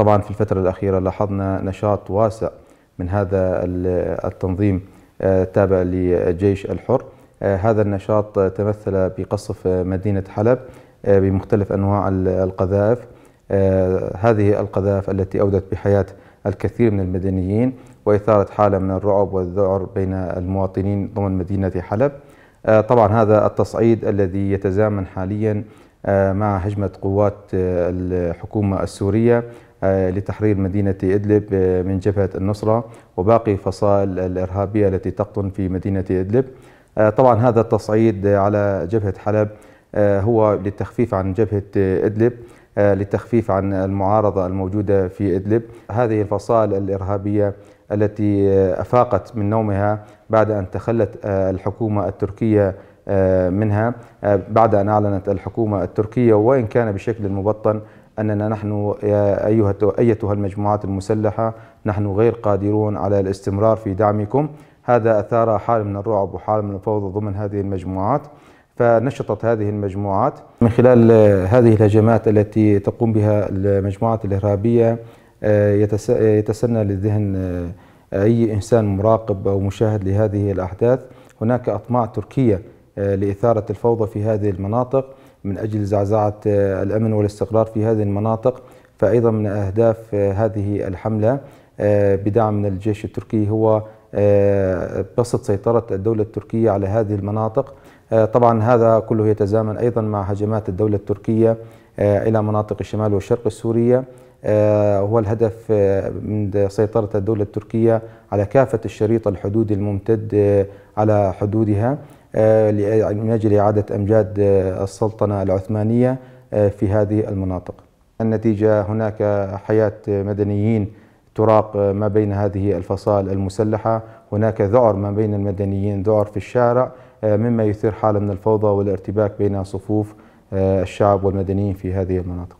طبعا في الفترة الأخيرة لاحظنا نشاط واسع من هذا التنظيم التابع آه، لجيش الحر آه، هذا النشاط تمثل بقصف مدينة حلب آه، بمختلف أنواع القذائف هذه القذائف التي أودت بحياة الكثير من المدنيين وإثارة حالة من الرعب والذعر بين المواطنين ضمن مدينة حلب طبعا هذا التصعيد الذي يتزامن حاليا آه، مع هجمة قوات آه، الحكومة السورية آه، لتحرير مدينة إدلب من جبهة النصرة وباقي فصائل الإرهابية التي تقطن في مدينة إدلب طبعا هذا التصعيد على جبهة حلب هو للتخفيف عن جبهة إدلب للتخفيف عن المعارضة الموجودة في إدلب هذه الفصائل الإرهابية التي أفاقت من نومها بعد أن تخلت الحكومة التركية آه، منها آه، بعد أن أعلنت الحكومة التركية وإن كان بشكل مبطن أننا نحن أيها أيتها المجموعات المسلحة نحن غير قادرون على الاستمرار في دعمكم هذا أثار حالة من الرعب وحالة من الفوضى ضمن هذه المجموعات فنشطت هذه المجموعات من خلال آه، هذه الهجمات التي تقوم بها المجموعات الإرهابية يتسنى للذهن أي إنسان مراقب أو مشاهد لهذه الأحداث هناك أطماع تركية آه، لإثارة الفوضى في هذه المناطق من أجل زعزعة آه، الأمن والاستقرار في هذه المناطق فأيضا من أهداف آه، هذه الحملة بدعم من الجيش التركي هو بسط سيطرة الدولة التركية على هذه المناطق طبعا هذا كله يتزامن أيضا مع هجمات الدولة التركية إلى مناطق الشمال والشرق السورية هو الهدف من سيطرة الدولة التركية على كافة الشريط الحدودي الممتد على حدودها آه، يعني من أجل إعادة أمجاد آه، السلطنة العثمانية آه، في هذه المناطق النتيجة هناك حياة مدنيين تراق ما بين هذه الفصائل المسلحة هناك ذعر ما بين المدنيين ذعر في الشارع مما يثير حالة من الفوضى والارتباك بين صفوف الشعب والمدنيين في هذه المناطق